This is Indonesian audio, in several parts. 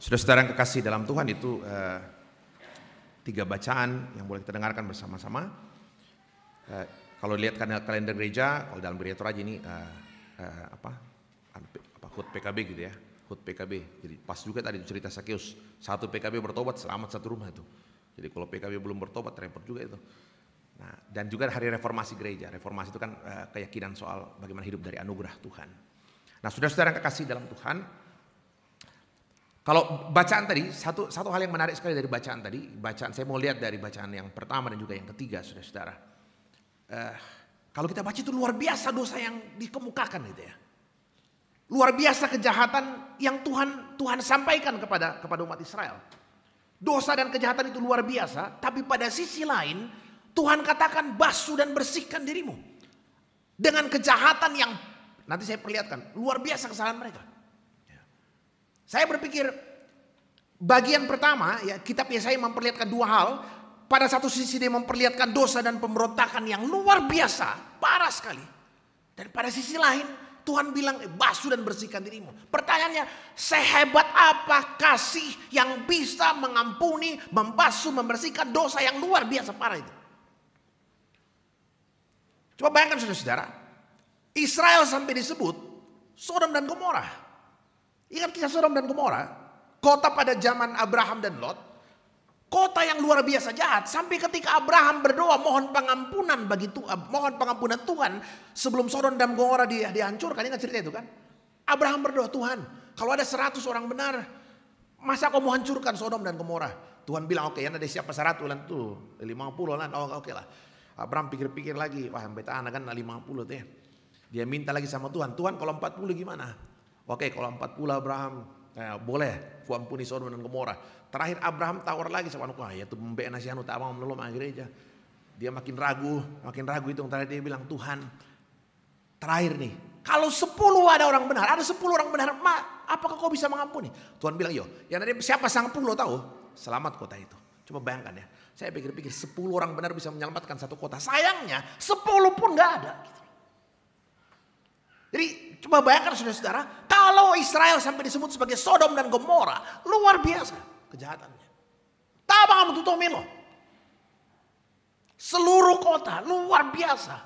Sudah saudara yang kekasih dalam Tuhan itu eh, tiga bacaan yang boleh kita dengarkan bersama-sama. Eh, kalau lihat kalender gereja, kalau dalam gereja Toraja ini eh, eh, apa, apa hut PKB gitu ya, hut PKB. Jadi pas juga tadi cerita Sakius, satu PKB bertobat selamat satu rumah itu. Jadi kalau PKB belum bertobat repot juga itu. Nah, dan juga hari reformasi gereja. Reformasi itu kan eh, keyakinan soal bagaimana hidup dari anugerah Tuhan. Nah, sudah saudara yang kekasih dalam Tuhan, kalau bacaan tadi, satu, satu hal yang menarik sekali dari bacaan tadi, bacaan saya mau lihat dari bacaan yang pertama dan juga yang ketiga, saudara-saudara. Uh, kalau kita baca itu luar biasa dosa yang dikemukakan gitu ya. Luar biasa kejahatan yang Tuhan Tuhan sampaikan kepada kepada umat Israel. Dosa dan kejahatan itu luar biasa, tapi pada sisi lain Tuhan katakan basuh dan bersihkan dirimu. Dengan kejahatan yang nanti saya perlihatkan, luar biasa kesalahan mereka. Saya berpikir bagian pertama ya kitab Yesaya memperlihatkan dua hal. Pada satu sisi dia memperlihatkan dosa dan pemberontakan yang luar biasa, parah sekali. Dan pada sisi lain Tuhan bilang eh, basuh dan bersihkan dirimu. Pertanyaannya, sehebat apa kasih yang bisa mengampuni, membasuh, membersihkan dosa yang luar biasa parah itu? Coba bayangkan saudara-saudara, Israel sampai disebut Sodom dan Gomorrah. Ingat kisah Sodom dan Gomora, kota pada zaman Abraham dan Lot, kota yang luar biasa jahat sampai ketika Abraham berdoa mohon pengampunan bagi Tuhan, eh, mohon pengampunan Tuhan sebelum Sodom dan Gomora di, dihancurkan. Ingat cerita itu kan? Abraham berdoa, Tuhan, kalau ada seratus orang benar, masa kau mau hancurkan Sodom dan Gomora? Tuhan bilang, oke, okay, ada siapa seratus lan tuh, puluh lan, oh, oke okay lah. Abraham pikir-pikir lagi, wah betah anak kan puluh tuh ya. Dia minta lagi sama Tuhan, Tuhan kalau empat puluh gimana? Oke kalau 40 Abraham, eh, boleh ku ampuni Sodom dan Gomora. Terakhir Abraham tawar lagi sama anak, Ya ya tuh membe nasihan tak mau menolong gereja. Dia makin ragu, makin ragu itu terakhir dia bilang Tuhan terakhir nih. Kalau 10 ada orang benar, ada 10 orang benar, ma, apakah kau bisa mengampuni? Tuhan bilang, yo, iya. yang tadi siapa sang puluh tahu, selamat kota itu. Coba bayangkan ya, saya pikir-pikir 10 orang benar bisa menyelamatkan satu kota. Sayangnya 10 pun gak ada. Jadi Coba bayangkan saudara-saudara, kalau Israel sampai disebut sebagai Sodom dan Gomora, luar biasa kejahatannya. kamu tutup milo. Seluruh kota, luar biasa.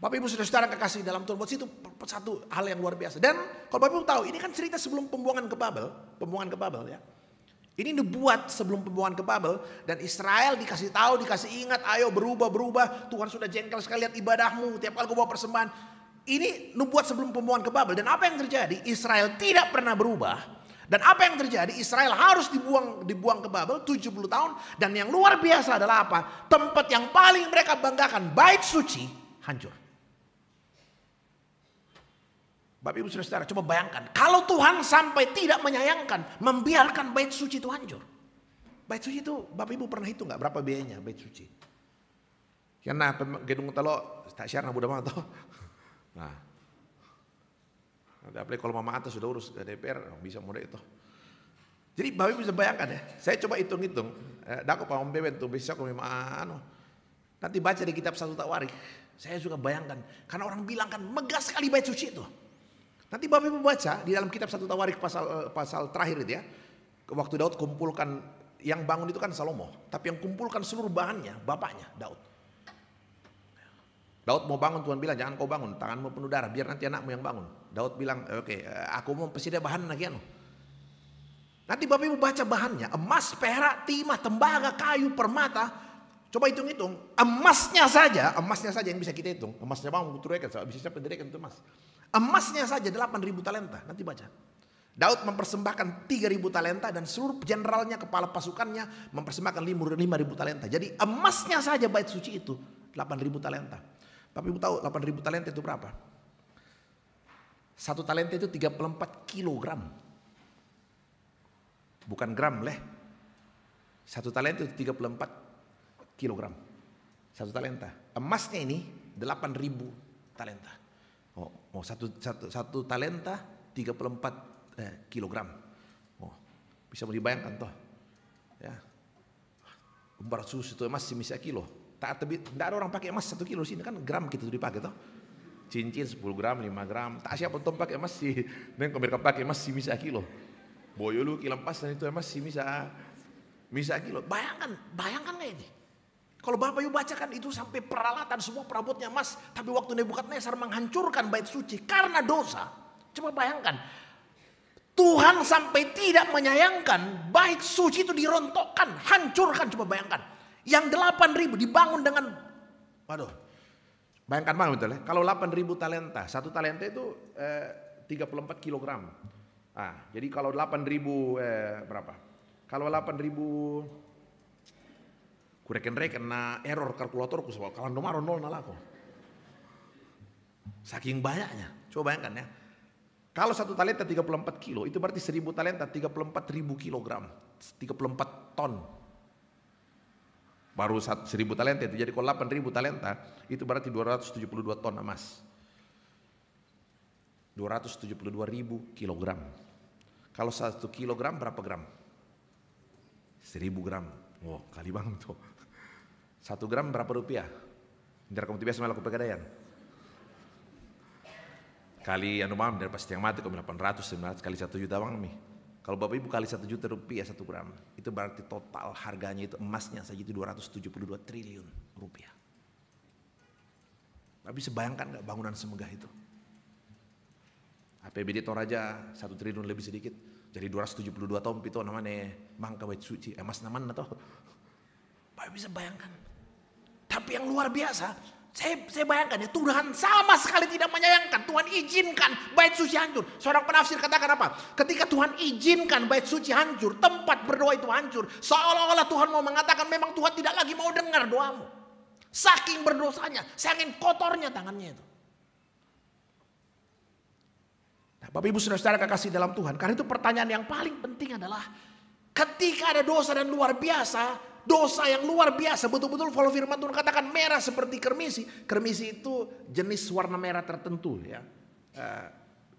Bapak Ibu saudara-saudara kekasih dalam Tuhan buat situ satu hal yang luar biasa. Dan kalau Bapak Ibu tahu, ini kan cerita sebelum pembuangan ke Babel, pembuangan ke Babel ya. Ini dibuat sebelum pembuangan ke Babel dan Israel dikasih tahu, dikasih ingat, ayo berubah berubah. Tuhan sudah jengkel sekali lihat ibadahmu. Tiap kali gue bawa persembahan. Ini nubuat sebelum pembuangan ke Babel dan apa yang terjadi? Israel tidak pernah berubah. Dan apa yang terjadi? Israel harus dibuang dibuang ke Babel 70 tahun dan yang luar biasa adalah apa? Tempat yang paling mereka banggakan, bait suci hancur. Bapak ibu saudara coba bayangkan. Kalau Tuhan sampai tidak menyayangkan. Membiarkan bait suci itu hancur. Bait suci itu Bapak ibu pernah hitung nggak berapa biayanya bait suci? Karena gedung telo tak siaran budak mah toh. Nah. Ada apalagi kalau mama atas sudah urus ke DPR oh, bisa mudah itu. Jadi Bapak ibu bisa bayangkan ya. Saya coba hitung-hitung. Eh, Daku Om beben tuh besok memang anu. Nanti baca di kitab satu tak Saya suka bayangkan karena orang bilang kan megah sekali bait suci itu. Nanti Bapak Ibu baca di dalam kitab satu Tawarik pasal eh, pasal terakhir itu ya. Waktu Daud kumpulkan yang bangun itu kan Salomo, tapi yang kumpulkan seluruh bahannya bapaknya Daud. Daud mau bangun Tuhan bilang jangan kau bangun, tanganmu penuh darah, biar nanti anakmu yang bangun. Daud bilang eh, oke, okay, eh, aku mau pesida bahan lagi anu. Nanti Bapak Ibu baca bahannya, emas, perak, timah, tembaga, kayu, permata. Coba hitung-hitung, emasnya saja, emasnya saja yang bisa kita hitung. Emasnya bangun, kuturkan, bisa siapa itu emas. Emasnya saja 8.000 talenta, nanti baca. Daud mempersembahkan 3.000 talenta dan seluruh jenderalnya, kepala pasukannya mempersembahkan 5.000 talenta. Jadi emasnya saja bait suci itu 8.000 talenta. Tapi ibu tahu 8.000 talenta itu berapa? Satu talenta itu 34 kilogram. Bukan gram leh. Satu talenta itu 34 kilogram. Satu talenta. Emasnya ini 8.000 talenta. Oh, oh satu, satu, satu talenta 34 eh, kilogram. Oh, bisa mau dibayangkan toh. Ya. Umbar susu itu emas semisal kilo. Tak, tidak ada orang pakai emas satu kilo sini kan gram kita gitu tuh dipakai toh cincin 10 gram, 5 gram. Tak siapa tuh pakai emas sih. Dan kau mereka pakai emas sih misa kilo. lu kilampas dan itu emas sih misa misa kilo. Bayangkan, bayangkan nggak ini? Kalau Bapak Ibu bacakan itu sampai peralatan semua perabotnya emas. Tapi waktu Nebukadnezar menghancurkan bait suci karena dosa. Coba bayangkan. Tuhan sampai tidak menyayangkan bait suci itu dirontokkan, hancurkan. Coba bayangkan. Yang delapan ribu dibangun dengan, waduh. Bayangkan banget betul ya. Kalau delapan ribu talenta, satu talenta itu eh, 34 kilogram. Ah, jadi kalau delapan ribu eh, berapa? Kalau delapan ribu kureken-reken na error kalkulator ku sebab kalau nomor nol aku Saking banyaknya, coba bayangkan ya. Kalau satu talenta 34 kilo, itu berarti 1000 talenta 34 ribu kilogram, 34 ton. Baru 1000 talenta itu jadi kalau ribu talenta, itu berarti 272 ton emas. 272 ribu kilogram. Kalau satu kilogram berapa gram? 1000 gram. Wah, wow, kali banget tuh. Satu gram berapa rupiah? Indra kamu tiba biasa melakukan pegadaian. Kali anu mam dari pasti yang mati kami 800 900 kali 1 juta uang nih. Kalau Bapak Ibu kali 1 juta rupiah 1 gram, itu berarti total harganya itu emasnya saja itu 272 triliun rupiah. Tapi sebayangkan nggak bangunan semegah itu? APBD Toraja 1 triliun lebih sedikit, jadi 272 tom itu namanya mangka suci, emas namanya atau Bapak bisa bayangkan tapi yang luar biasa, saya, saya bayangkan ya Tuhan sama sekali tidak menyayangkan. Tuhan izinkan bait suci hancur. Seorang penafsir katakan apa? Ketika Tuhan izinkan bait suci hancur, tempat berdoa itu hancur. Seolah-olah Tuhan mau mengatakan memang Tuhan tidak lagi mau dengar doamu. Saking berdosanya, saking kotornya tangannya itu. Nah, Bapak Ibu saudara secara kekasih dalam Tuhan. Karena itu pertanyaan yang paling penting adalah ketika ada dosa dan luar biasa, dosa yang luar biasa. Betul-betul kalau firman Tuhan katakan merah seperti kermisi. Kermisi itu jenis warna merah tertentu ya. Uh, eh,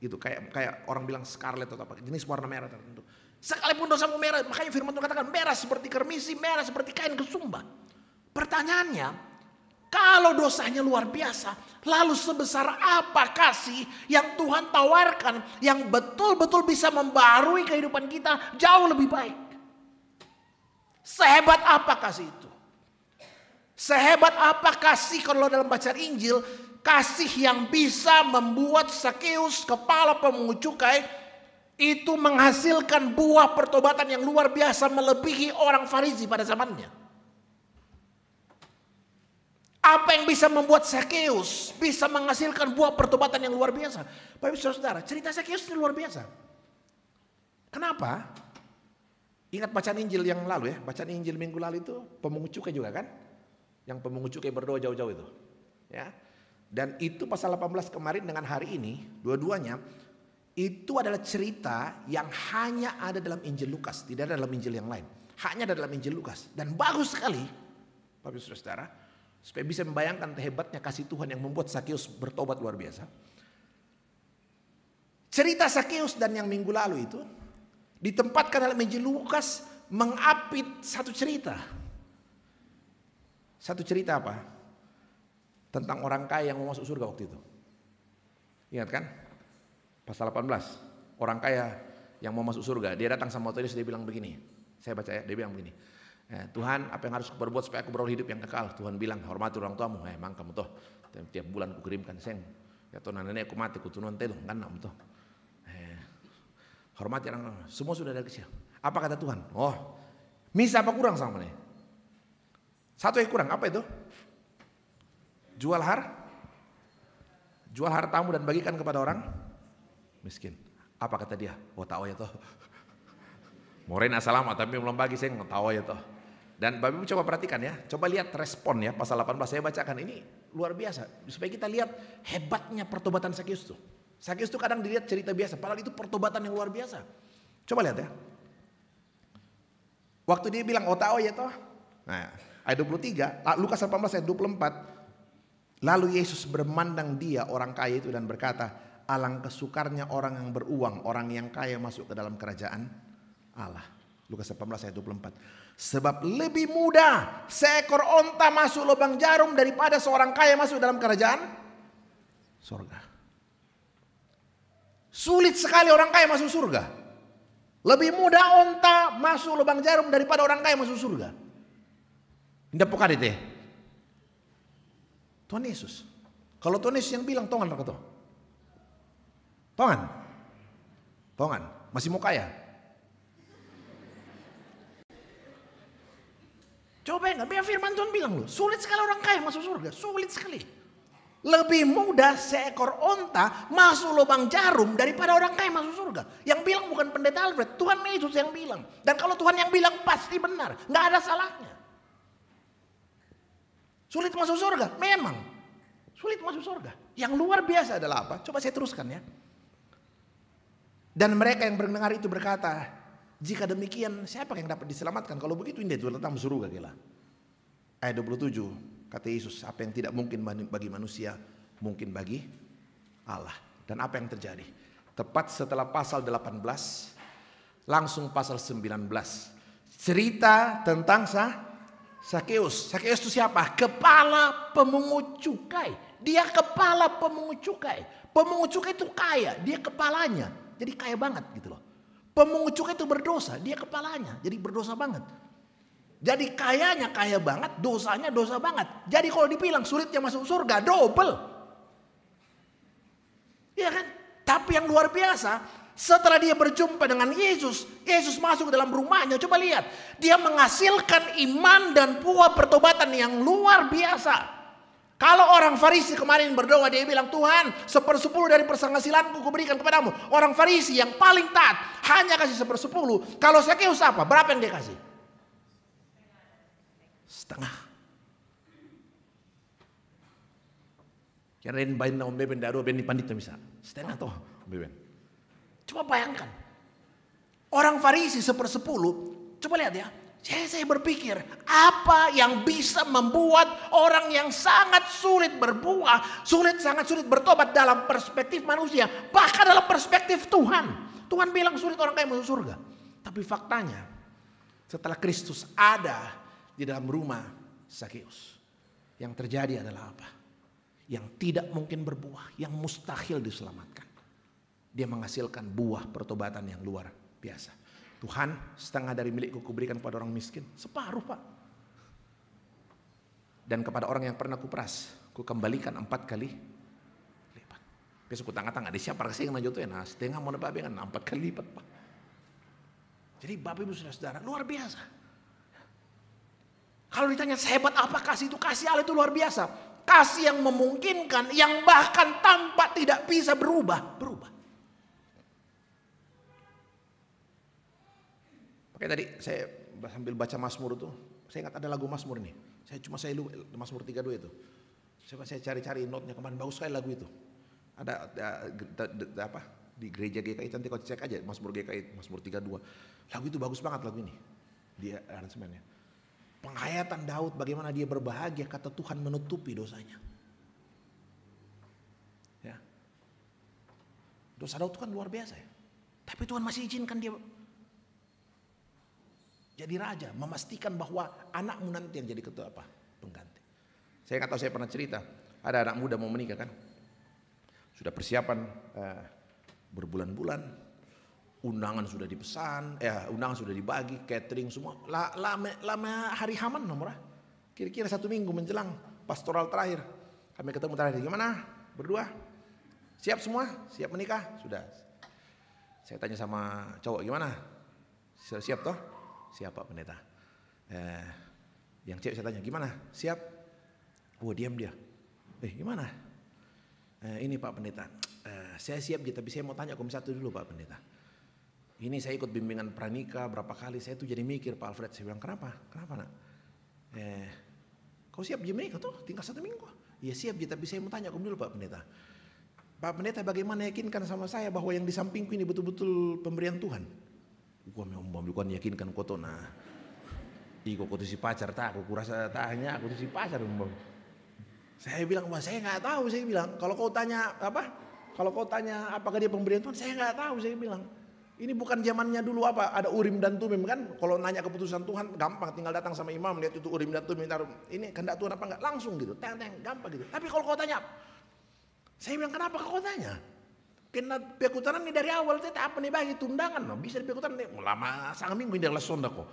itu kayak kayak orang bilang scarlet atau apa, jenis warna merah tertentu. Sekalipun dosamu merah, makanya firman Tuhan katakan merah seperti kermisi, merah seperti kain kesumba. Pertanyaannya, kalau dosanya luar biasa, lalu sebesar apa kasih yang Tuhan tawarkan yang betul-betul bisa membarui kehidupan kita jauh lebih baik? Sehebat apa kasih itu? Sehebat apa kasih kalau dalam bacaan Injil? Kasih yang bisa membuat Sakeus kepala pemungut cukai itu menghasilkan buah pertobatan yang luar biasa melebihi orang Farisi pada zamannya. Apa yang bisa membuat Sakeus bisa menghasilkan buah pertobatan yang luar biasa? Bapak saudara, cerita Sakeus ini luar biasa. Kenapa? Ingat bacaan Injil yang lalu ya, bacaan Injil minggu lalu itu pemungut cukai juga kan? Yang pemungut cukai berdoa jauh-jauh itu. Ya. Dan itu pasal 18 kemarin dengan hari ini, dua-duanya itu adalah cerita yang hanya ada dalam Injil Lukas, tidak ada dalam Injil yang lain. Hanya ada dalam Injil Lukas dan bagus sekali. Bapak Saudara, supaya bisa membayangkan hebatnya kasih Tuhan yang membuat Sakeus bertobat luar biasa. Cerita Sakeus dan yang minggu lalu itu ditempatkan dalam Injil Lukas mengapit satu cerita. Satu cerita apa? Tentang orang kaya yang mau masuk surga waktu itu. Ingat kan? Pasal 18. Orang kaya yang mau masuk surga. Dia datang sama Tuhan dia bilang begini. Saya baca ya, dia bilang begini. Eh, Tuhan apa yang harus berbuat supaya aku beroleh hidup yang kekal? Tuhan bilang, hormati orang tuamu. Eh, emang kamu tuh tiap bulan kukirimkan seng. Ya Tuhan nenek aku mati, kutunuan telung, kan tuh Hormati orang, anak Semua sudah dari kecil. Apa kata Tuhan? Oh, misa apa kurang sama nih? Satu yang kurang, apa itu? Jual har? Jual tamu dan bagikan kepada orang? Miskin. Apa kata dia? Oh tahu ya toh. Morena salamat tapi belum bagi saya nggak tahu ya toh. Dan Bapak Ibu coba perhatikan ya, coba lihat respon ya pasal 18 saya bacakan ini luar biasa supaya kita lihat hebatnya pertobatan Sakyus tuh. Sakit itu kadang dilihat cerita biasa, padahal itu pertobatan yang luar biasa. Coba lihat ya. Waktu dia bilang otao oh, oh, ya toh. Nah, ayat 23, Lukas 18 ayat 24. Lalu Yesus bermandang dia orang kaya itu dan berkata, alang kesukarnya orang yang beruang, orang yang kaya masuk ke dalam kerajaan Allah. Lukas 18 ayat 24. Sebab lebih mudah seekor onta masuk lubang jarum daripada seorang kaya masuk dalam kerajaan surga. Sulit sekali orang kaya masuk surga. Lebih mudah onta masuk lubang jarum daripada orang kaya masuk surga. Indah pukar itu ya? Tuhan Yesus. Kalau Tuhan Yesus yang bilang tongan kata. Tongan. Tongan. Masih mau kaya. Coba enggak, biar firman Tuhan bilang loh. Sulit sekali orang kaya masuk surga. Sulit sekali. Lebih mudah seekor onta masuk lubang jarum daripada orang kaya masuk surga. Yang bilang bukan pendeta Alfred, Tuhan Yesus yang bilang. Dan kalau Tuhan yang bilang pasti benar, nggak ada salahnya. Sulit masuk surga? Memang. Sulit masuk surga. Yang luar biasa adalah apa? Coba saya teruskan ya. Dan mereka yang mendengar itu berkata, jika demikian siapa yang dapat diselamatkan? Kalau begitu ini Tuhan tentang surga gila. Ayat 27. Kata Yesus, apa yang tidak mungkin bagi manusia, mungkin bagi Allah. Dan apa yang terjadi? Tepat setelah pasal 18, langsung pasal 19. Cerita tentang sah Sakeus. Sakeus itu siapa? Kepala pemungut cukai. Dia kepala pemungut cukai. Pemungut cukai itu kaya, dia kepalanya. Jadi kaya banget gitu loh. Pemungut cukai itu berdosa, dia kepalanya. Jadi berdosa banget. Jadi kayanya kaya banget, dosanya dosa banget. Jadi kalau dibilang sulitnya masuk surga, double. Iya kan? Tapi yang luar biasa, setelah dia berjumpa dengan Yesus, Yesus masuk ke dalam rumahnya. Coba lihat, dia menghasilkan iman dan buah pertobatan yang luar biasa. Kalau orang Farisi kemarin berdoa dia bilang Tuhan sepersepuluh dari persenghasilanku kuberikan kepadamu. Orang Farisi yang paling taat hanya kasih sepersepuluh. Kalau saya usaha apa? Berapa yang dia kasih? setengah. karena ini bain na umbeben daru beni pandita bisa. Setengah toh umbeben. Coba bayangkan. Orang Farisi sepersepuluh. Coba lihat ya. Saya, saya berpikir apa yang bisa membuat orang yang sangat sulit berbuah. Sulit sangat sulit bertobat dalam perspektif manusia. Bahkan dalam perspektif Tuhan. Tuhan bilang sulit orang kayak masuk surga. Tapi faktanya setelah Kristus ada di dalam rumah Sakeus. Yang terjadi adalah apa? Yang tidak mungkin berbuah, yang mustahil diselamatkan. Dia menghasilkan buah pertobatan yang luar biasa. Tuhan setengah dari milikku kuberikan kepada orang miskin. Separuh pak. Dan kepada orang yang pernah kuperas. Ku kembalikan empat kali lipat. Besok ku tangga-tangga. siapa kasih yang ya? Nah setengah mau nebak empat kali lipat pak. Jadi Bapak Ibu Saudara, luar biasa. Kalau ditanya sehebat apa kasih itu, kasih Allah itu luar biasa. Kasih yang memungkinkan, yang bahkan tanpa tidak bisa berubah, berubah. Oke tadi saya sambil baca Mazmur itu, saya ingat ada lagu Mazmur nih. Saya cuma saya lupa Mazmur 32 itu. Saya saya cari-cari notnya kemarin bagus sekali lagu itu. Ada, ada, ada apa di gereja GKI nanti kau cek aja Mazmur GKI Mazmur 32. Lagu itu bagus banget lagu ini. Dia aransemennya penghayatan Daud bagaimana dia berbahagia kata Tuhan menutupi dosanya. Ya. Dosa Daud itu kan luar biasa ya. Tapi Tuhan masih izinkan dia jadi raja, memastikan bahwa anakmu nanti yang jadi ketua apa? Pengganti. Saya kata saya pernah cerita, ada anak muda mau menikah kan? Sudah persiapan eh, berbulan-bulan, undangan sudah dipesan, ya undangan sudah dibagi, catering semua. Lama, lama hari Haman nomor ah. Kira-kira satu minggu menjelang pastoral terakhir. Kami ketemu terakhir gimana? Berdua? Siap semua? Siap menikah? Sudah. Saya tanya sama cowok gimana? Siap, siap toh? Siap Pak Pendeta. Eh, yang cewek saya tanya gimana? Siap? Wah oh, diam dia. Eh gimana? Eh, ini Pak Pendeta. Eh, saya siap gitu tapi saya mau tanya komisi satu dulu Pak Pendeta ini saya ikut bimbingan pranika berapa kali saya tuh jadi mikir Pak Alfred. Saya bilang kenapa? Kenapa nak? Eh, kau siap jadi mereka tuh tinggal satu minggu. Iya siap jadi tapi saya mau tanya kamu dulu Pak Pendeta. Pak Pendeta bagaimana yakinkan sama saya bahwa yang di sampingku ini betul-betul pemberian Tuhan? Gua memang bukan yakinkan kau koto nah. Iko kau tuh si pacar tak aku kurasa tanya aku tuh si pacar memang. Saya bilang wah saya nggak tahu saya bilang kalau kau tanya apa kalau kau tanya apakah dia pemberian Tuhan saya nggak tahu saya bilang ini bukan zamannya dulu apa, ada urim dan tumim kan. Kalau nanya keputusan Tuhan gampang, tinggal datang sama imam, lihat itu urim dan tumim, taruh. Ini kehendak Tuhan apa enggak, langsung gitu, teng teng, gampang gitu. Tapi kalau kau tanya, saya bilang kenapa kau tanya? Kena pekutaran ini dari awal, saya apa nih bagi tundangan, no. Nah, bisa pekutaran nih, lama sang minggu ini adalah sonda kok.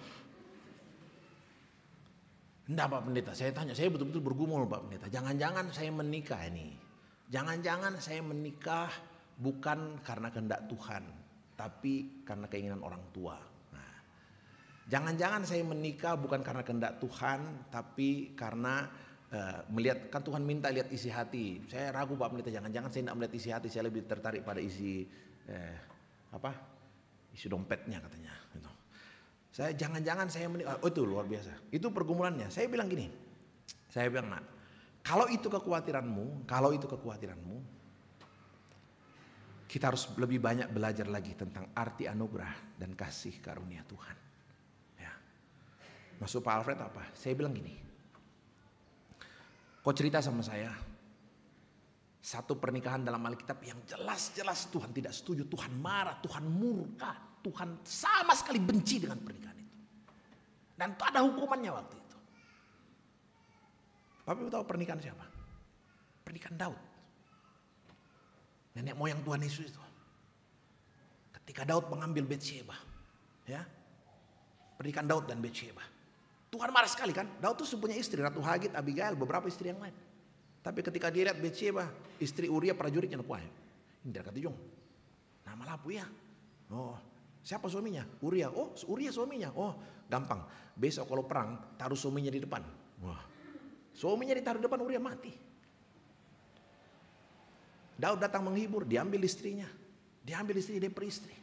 Enggak Pak Pendeta, saya tanya, saya betul-betul bergumul Pak Pendeta, jangan-jangan saya menikah ini. Jangan-jangan saya menikah bukan karena kehendak Tuhan, tapi karena keinginan orang tua. Nah, jangan-jangan saya menikah bukan karena kehendak Tuhan, tapi karena uh, melihat kan Tuhan minta lihat isi hati. Saya ragu Pak Pendeta, jangan-jangan saya tidak melihat isi hati, saya lebih tertarik pada isi eh, apa? Isi dompetnya katanya. Gitu. Saya jangan-jangan saya menikah. Oh, itu luar biasa. Itu pergumulannya. Saya bilang gini. Saya bilang, "Nak, kalau itu kekhawatiranmu, kalau itu kekhawatiranmu, kita harus lebih banyak belajar lagi tentang arti anugerah dan kasih karunia Tuhan. Ya. Masuk Pak Alfred apa? Saya bilang gini. Kau cerita sama saya, satu pernikahan dalam Alkitab yang jelas-jelas Tuhan tidak setuju, Tuhan marah, Tuhan murka, Tuhan sama sekali benci dengan pernikahan itu. Dan itu ada hukumannya waktu itu. Bapak tahu pernikahan siapa? Pernikahan Daud. Nenek moyang Tuhan Yesus itu. Ketika Daud mengambil Bathsheba. Ya. Pernikahan Daud dan Bathsheba. Tuhan marah sekali kan. Daud tuh punya istri. Ratu Hagit, Abigail, beberapa istri yang lain. Tapi ketika dia lihat Bathsheba, istri Uria prajuritnya kuah. kuat. Indra Katijung, Nama lapu ya. Oh, siapa suaminya? Uria. Oh, Uria suaminya. Oh, gampang. Besok kalau perang, taruh suaminya di depan. Wah. Suaminya ditaruh di depan Uria mati. Daud datang menghibur, diambil istrinya. Diambil istri, dia peristri.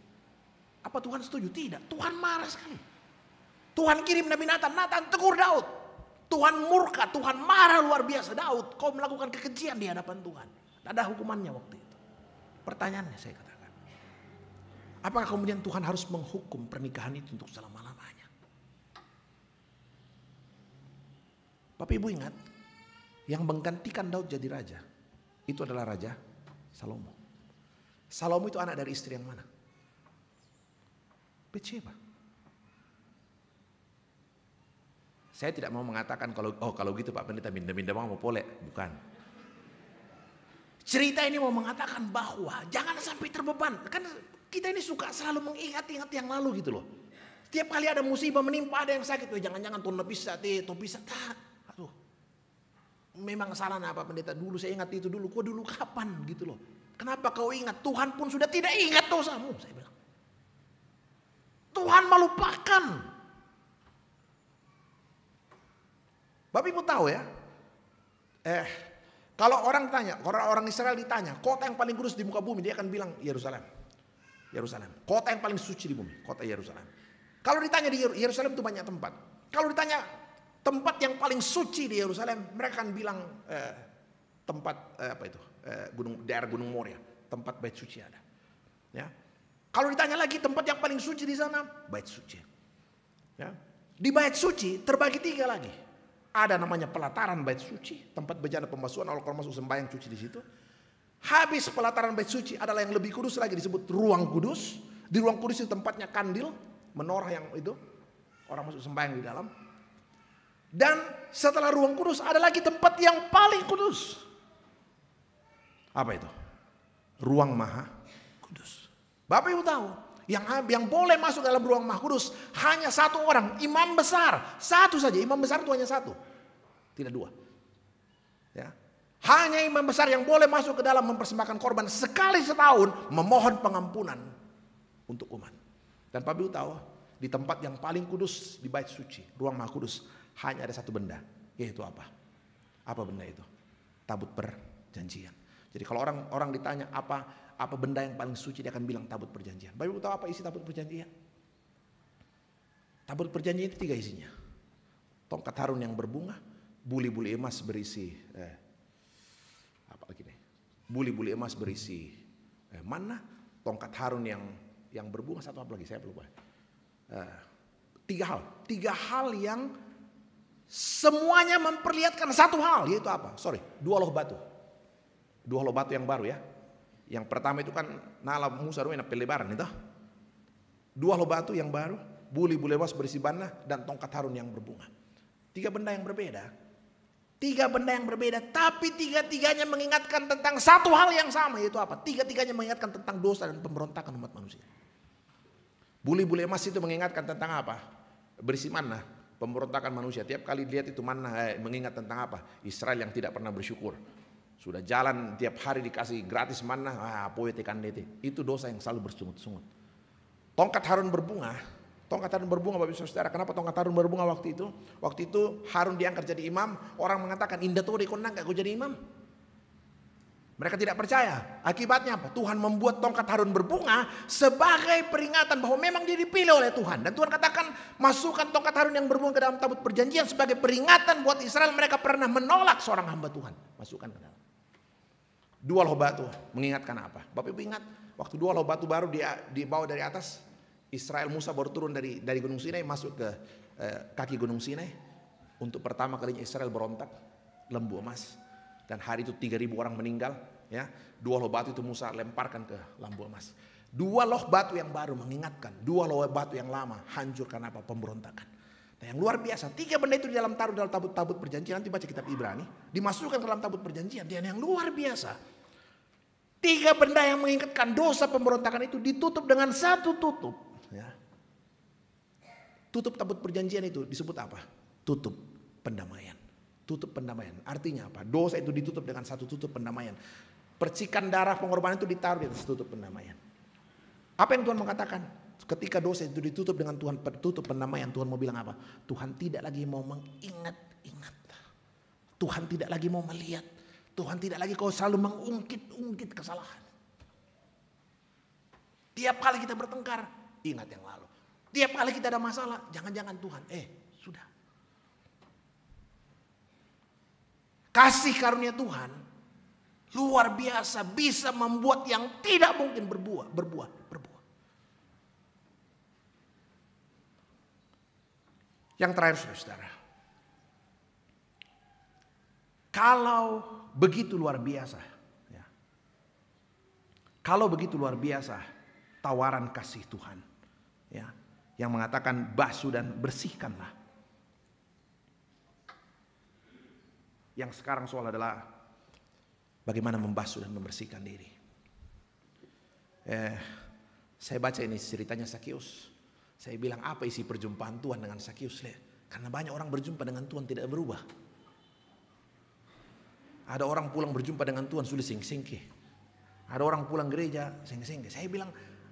Apa Tuhan setuju? Tidak. Tuhan marah sekali. Tuhan kirim Nabi Nathan, Nathan tegur Daud. Tuhan murka, Tuhan marah luar biasa. Daud, kau melakukan kekejian di hadapan Tuhan. Ada hukumannya waktu itu. Pertanyaannya saya katakan. Apakah kemudian Tuhan harus menghukum pernikahan itu untuk selama-lamanya? Bapak Ibu ingat, yang menggantikan Daud jadi raja, itu adalah raja Salomo. Salomo itu anak dari istri yang mana? Beceba. Saya tidak mau mengatakan kalau oh kalau gitu Pak Pendeta minda minta mau boleh, bukan. Cerita ini mau mengatakan bahwa jangan sampai terbeban. Kan kita ini suka selalu mengingat-ingat yang lalu gitu loh. Setiap kali ada musibah menimpa ada yang sakit, eh, jangan-jangan tuh bisa, tuh bisa. Tak memang salah apa pendeta dulu saya ingat itu dulu kok dulu kapan gitu loh kenapa kau ingat Tuhan pun sudah tidak ingat dosamu saya bilang Tuhan melupakan Bapak Ibu tahu ya eh kalau orang tanya orang orang Israel ditanya kota yang paling kudus di muka bumi dia akan bilang Yerusalem Yerusalem kota yang paling suci di bumi kota Yerusalem kalau ditanya di Yerusalem itu banyak tempat kalau ditanya tempat yang paling suci di Yerusalem, mereka akan bilang eh, tempat eh, apa itu eh, gunung daerah Gunung Moria, ya. tempat bait suci ada. Ya. Kalau ditanya lagi tempat yang paling suci di sana, bait suci. Ya. Di bait suci terbagi tiga lagi. Ada namanya pelataran bait suci, tempat bejana pembasuhan kalau kalau masuk sembahyang cuci di situ. Habis pelataran bait suci adalah yang lebih kudus lagi disebut ruang kudus. Di ruang kudus itu tempatnya kandil, menorah yang itu orang masuk sembahyang di dalam. Dan setelah ruang kudus ada lagi tempat yang paling kudus. Apa itu? Ruang maha kudus. Bapak Ibu tahu, yang yang boleh masuk dalam ruang maha kudus hanya satu orang, imam besar. Satu saja, imam besar itu hanya satu. Tidak dua. Ya. Hanya imam besar yang boleh masuk ke dalam mempersembahkan korban sekali setahun memohon pengampunan untuk umat. Dan Pak ibu tahu di tempat yang paling kudus di bait suci, ruang maha kudus hanya ada satu benda, yaitu apa? Apa benda itu? Tabut perjanjian. Jadi kalau orang orang ditanya apa apa benda yang paling suci dia akan bilang tabut perjanjian. Bapak tahu apa isi tabut perjanjian? Tabut perjanjian itu tiga isinya. Tongkat harun yang berbunga, buli-buli emas berisi eh, apa lagi nih? Buli-buli emas berisi eh, mana? Tongkat harun yang yang berbunga satu apa lagi? Saya lupa. Eh, tiga hal, tiga hal yang Semuanya memperlihatkan satu hal yaitu apa? Sorry, dua loh batu. Dua loh batu yang baru ya. Yang pertama itu kan Nala Musa Rumena pelebaran itu. Dua loh batu yang baru, buli bulewas berisi bana dan tongkat harun yang berbunga. Tiga benda yang berbeda. Tiga benda yang berbeda, tapi tiga-tiganya mengingatkan tentang satu hal yang sama, yaitu apa? Tiga-tiganya mengingatkan tentang dosa dan pemberontakan umat manusia. Buli-buli emas itu mengingatkan tentang apa? Berisi mana? pemberontakan manusia. Tiap kali lihat itu mana eh, mengingat tentang apa? Israel yang tidak pernah bersyukur. Sudah jalan tiap hari dikasih gratis mana, ah poetikan tekan Itu dosa yang selalu bersungut-sungut. Tongkat Harun berbunga, tongkat Harun berbunga Bapak Ibu Saudara. Kenapa tongkat Harun berbunga waktu itu? Waktu itu Harun diangkat jadi imam, orang mengatakan, "Indah tuh dikonang gak gue jadi imam?" Mereka tidak percaya. Akibatnya apa? Tuhan membuat tongkat Harun berbunga sebagai peringatan bahwa memang dia dipilih oleh Tuhan. Dan Tuhan katakan masukkan tongkat Harun yang berbunga ke dalam tabut perjanjian sebagai peringatan buat Israel mereka pernah menolak seorang hamba Tuhan. Masukkan ke dalam. Dua loh batu mengingatkan apa? Bapak Ibu ingat waktu dua loh batu baru dia dibawa dari atas Israel Musa baru turun dari dari Gunung Sinai masuk ke eh, kaki Gunung Sinai untuk pertama kalinya Israel berontak lembu emas dan hari itu 3000 orang meninggal ya dua loh batu itu Musa lemparkan ke lampu emas dua loh batu yang baru mengingatkan dua loh batu yang lama hancur karena apa pemberontakan nah yang luar biasa tiga benda itu di dalam taruh dalam tabut-tabut perjanjian nanti baca kitab Ibrani dimasukkan ke dalam tabut perjanjian dan yang luar biasa Tiga benda yang mengingatkan dosa pemberontakan itu ditutup dengan satu tutup. Ya. Tutup tabut perjanjian itu disebut apa? Tutup pendamaian. Tutup pendamaian. Artinya apa? Dosa itu ditutup dengan satu tutup pendamaian. Percikan darah pengorbanan itu ditaruh di atas tutup pendamaian. Apa yang Tuhan mau katakan? Ketika dosa itu ditutup dengan Tuhan tutup pendamaian, Tuhan mau bilang apa? Tuhan tidak lagi mau mengingat-ingat. Tuhan tidak lagi mau melihat. Tuhan tidak lagi kau selalu mengungkit-ungkit kesalahan. Tiap kali kita bertengkar, ingat yang lalu. Tiap kali kita ada masalah, jangan-jangan Tuhan, eh sudah. Kasih karunia Tuhan luar biasa bisa membuat yang tidak mungkin berbuah, berbuah, berbuah. Yang terakhir Saudara. Kalau begitu luar biasa, ya. Kalau begitu luar biasa tawaran kasih Tuhan, ya, yang mengatakan basuh dan bersihkanlah. Yang sekarang soal adalah bagaimana membasuh dan membersihkan diri. Eh, saya baca ini ceritanya Sakius. Saya bilang apa isi perjumpaan Tuhan dengan Sakius? Karena banyak orang berjumpa dengan Tuhan tidak berubah. Ada orang pulang berjumpa dengan Tuhan sulit sing singke Ada orang pulang gereja sing singke Saya bilang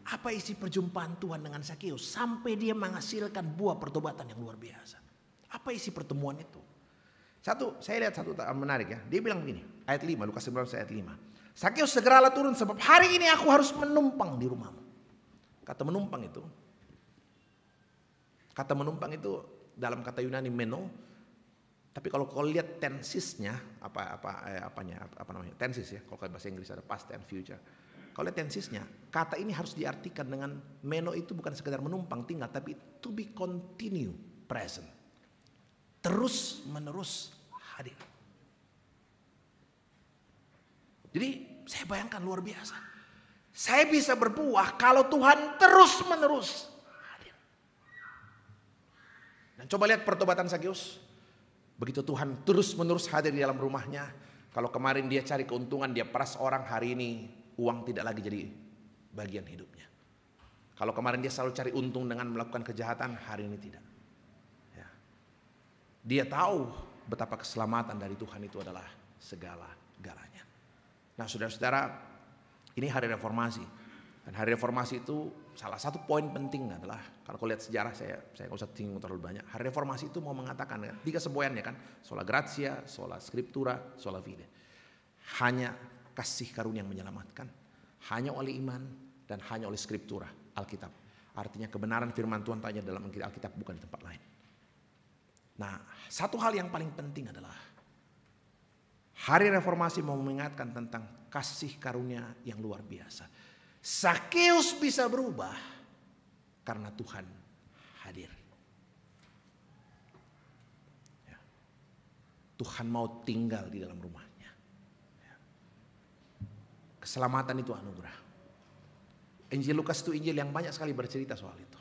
apa isi perjumpaan Tuhan dengan Sakius sampai dia menghasilkan buah pertobatan yang luar biasa. Apa isi pertemuan itu? Satu, saya lihat satu menarik ya. Dia bilang begini, ayat 5, Lukas 19 ayat 5. Sakyus segeralah turun sebab hari ini aku harus menumpang di rumahmu. Kata menumpang itu, kata menumpang itu dalam kata Yunani meno, tapi kalau kau lihat tensisnya apa apa eh, apanya apa, apa namanya tensis ya kalau bahasa Inggris ada past and future. Kalau lihat tensisnya kata ini harus diartikan dengan meno itu bukan sekedar menumpang tinggal tapi to be continue present terus menerus hadir. Jadi saya bayangkan luar biasa. Saya bisa berbuah kalau Tuhan terus menerus hadir. Dan coba lihat pertobatan Sagius. Begitu Tuhan terus menerus hadir di dalam rumahnya. Kalau kemarin dia cari keuntungan, dia peras orang hari ini uang tidak lagi jadi bagian hidupnya. Kalau kemarin dia selalu cari untung dengan melakukan kejahatan, hari ini tidak. Dia tahu betapa keselamatan dari Tuhan itu adalah segala-galanya. Nah saudara-saudara, ini hari reformasi. Dan hari reformasi itu salah satu poin penting adalah kalau kau lihat sejarah saya saya nggak usah tinggung terlalu banyak. Hari reformasi itu mau mengatakan kan, tiga semboyannya kan, sola gratia, sola scriptura, sola fide. Hanya kasih karunia yang menyelamatkan, hanya oleh iman dan hanya oleh scriptura, Alkitab. Artinya kebenaran firman Tuhan tanya dalam Alkitab bukan di tempat lain. Nah, satu hal yang paling penting adalah hari reformasi mau mengingatkan tentang kasih karunia yang luar biasa. Sakeus bisa berubah karena Tuhan hadir. Ya. Tuhan mau tinggal di dalam rumahnya. Ya. Keselamatan itu anugerah. Injil Lukas itu Injil yang banyak sekali bercerita soal itu.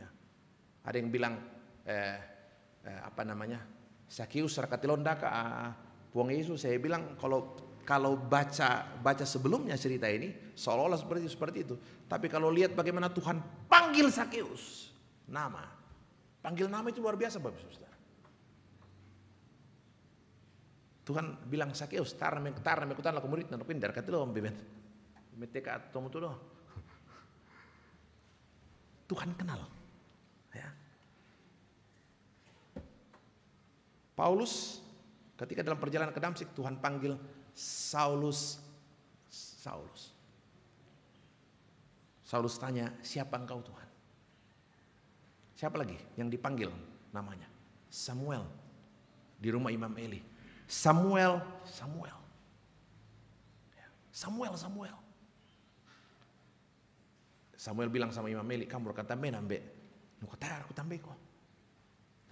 Ya. Ada yang bilang, eh, eh, apa namanya Sakius ke Buang Yesus saya bilang kalau kalau baca baca sebelumnya cerita ini seolah-olah seperti seperti itu tapi kalau lihat bagaimana Tuhan panggil Sakius nama panggil nama itu luar biasa Bapak Saudara Tuhan bilang Sakius karena tarna mekutan laku murid dan pindar katilo bimen meteka atau tuh Tuhan kenal Paulus ketika dalam perjalanan ke Damsik Tuhan panggil Saulus Saulus. Saulus tanya, "Siapa engkau, Tuhan?" Siapa lagi yang dipanggil namanya? Samuel. Di rumah Imam Eli. Samuel, Samuel. Ya, Samuel, Samuel. Samuel bilang sama Imam Eli, kamu berkata menambe. Nukotar, aku kok.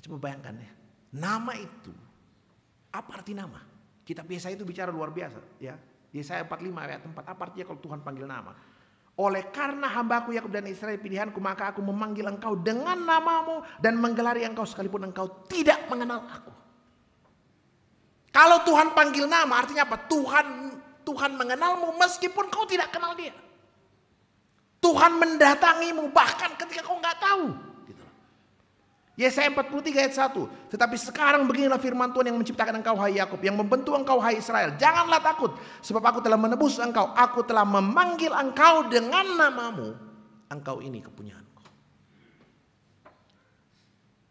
Coba bayangkan ya. Nama itu apa arti nama? Kita biasa itu bicara luar biasa ya. Yesaya 45 ayat 4 apa artinya kalau Tuhan panggil nama? Oleh karena hambaku Yakub dan Israel pilihanku maka aku memanggil engkau dengan namamu dan menggelari engkau sekalipun engkau tidak mengenal aku. Kalau Tuhan panggil nama artinya apa? Tuhan Tuhan mengenalmu meskipun kau tidak kenal dia. Tuhan mendatangimu bahkan ketika kau nggak tahu. Yesaya 43 ayat 1. Tetapi sekarang beginilah firman Tuhan yang menciptakan engkau hai Yakub, yang membentuk engkau hai Israel. Janganlah takut, sebab aku telah menebus engkau, aku telah memanggil engkau dengan namamu. Engkau ini kepunyaanku.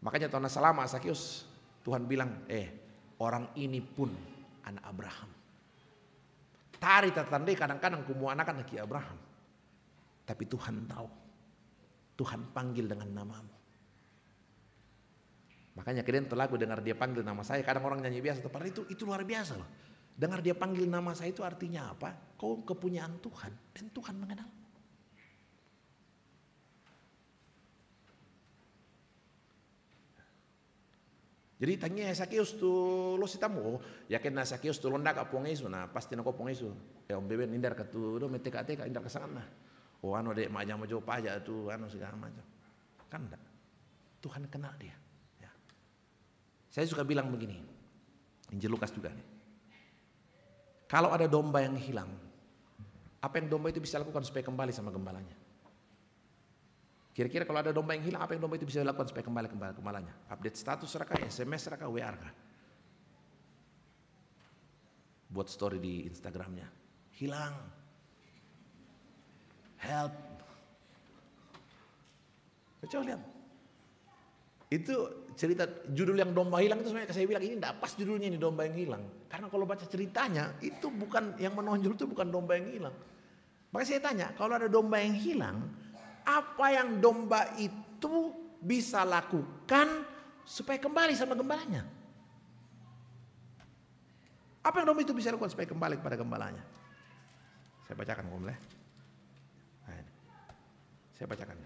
Makanya Tuhan Salama Asakius, Tuhan bilang, eh orang ini pun anak Abraham. Tari tertandai kadang-kadang kumu anak anak Abraham. Tapi Tuhan tahu. Tuhan panggil dengan namamu. Makanya kalian terlaku dengar dia panggil nama saya. Kadang orang nyanyi biasa, tapi itu itu luar biasa loh. Dengar dia panggil nama saya itu artinya apa? Kau kepunyaan Tuhan dan Tuhan mengenal. Jadi tanya Sakius tu lo si tamu, oh, yakin lah Sakius tu ndak kapung isu nah pasti nako apong isu. Ya om beben indar tu, do metek ke indar kesana. Oh anu dek majang majo pajak tu anu segala macam. Kan enggak? Tuhan kenal dia. Saya suka bilang begini, Injil Lukas juga nih. Kalau ada domba yang hilang, apa yang domba itu bisa lakukan supaya kembali sama gembalanya? Kira-kira kalau ada domba yang hilang, apa yang domba itu bisa lakukan supaya kembali kembali gembalanya? Update status raka, SMS raka, WA raka. Buat story di Instagramnya. Hilang. Help. Coba lihat, itu cerita judul yang domba hilang itu sebenarnya saya bilang ini tidak pas judulnya ini domba yang hilang. Karena kalau baca ceritanya itu bukan yang menonjol itu bukan domba yang hilang. Makanya saya tanya, kalau ada domba yang hilang, apa yang domba itu bisa lakukan supaya kembali sama gembalanya? Apa yang domba itu bisa lakukan supaya kembali kepada gembalanya? Saya bacakan boleh. Ya. Saya bacakan.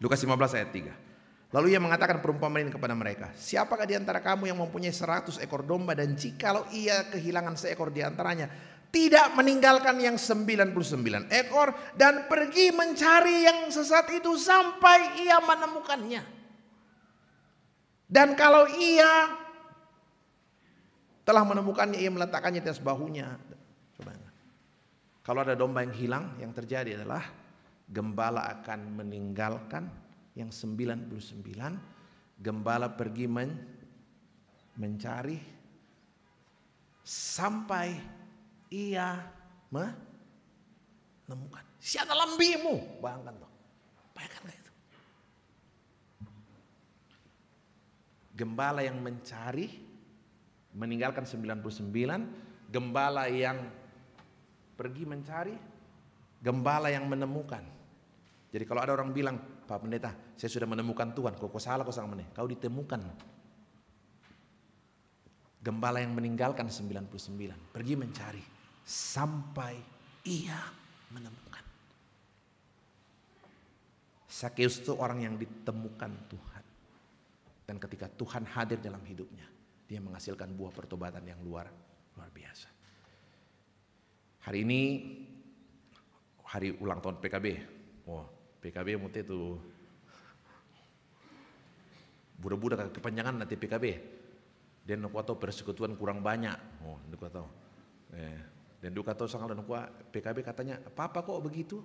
Lukas 15 ayat 3. Lalu ia mengatakan perumpamaan ini kepada mereka. Siapakah di antara kamu yang mempunyai seratus ekor domba dan jikalau ia kehilangan seekor di antaranya, tidak meninggalkan yang 99 ekor dan pergi mencari yang sesat itu sampai ia menemukannya. Dan kalau ia telah menemukannya, ia meletakkannya di atas bahunya. Kalau ada domba yang hilang, yang terjadi adalah gembala akan meninggalkan yang 99, gembala pergi men mencari sampai ia menemukan. Siapa lambimu? Bayangkan tuh. Bayangkan gak itu? Gembala yang mencari meninggalkan 99, gembala yang pergi mencari, gembala yang menemukan. Jadi kalau ada orang bilang, Pak Pendeta, saya sudah menemukan Tuhan, kok, salah kok sama meneh, kau ditemukan. Gembala yang meninggalkan 99, pergi mencari sampai ia menemukan. Sakeus itu orang yang ditemukan Tuhan. Dan ketika Tuhan hadir dalam hidupnya, dia menghasilkan buah pertobatan yang luar luar biasa. Hari ini hari ulang tahun PKB. Wah, wow PKB mute tu budak-budak kepanjangan nanti PKB dan aku tahu persekutuan kurang banyak oh aku tahu eh. dan aku tahu sangat dan aku PKB katanya apa apa kok begitu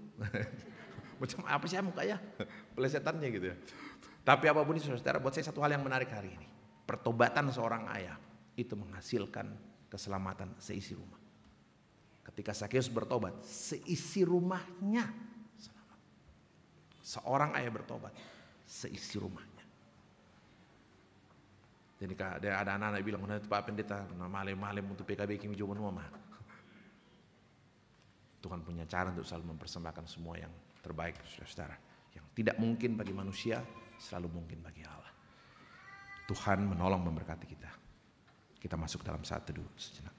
macam apa sih mukanya pelesetannya gitu ya tapi apapun itu saudara buat saya satu hal yang menarik hari ini pertobatan seorang ayah itu menghasilkan keselamatan seisi rumah ketika Sakeus bertobat seisi rumahnya Seorang ayah bertobat seisi rumahnya. Jadi ada anak-anak bilang, nanti Pak Pendeta, nah, malam-malam untuk PKB kami jawaban mama. Tuhan punya cara untuk selalu mempersembahkan semua yang terbaik, saudara-saudara. Yang tidak mungkin bagi manusia, selalu mungkin bagi Allah. Tuhan menolong memberkati kita. Kita masuk dalam saat teduh sejenak.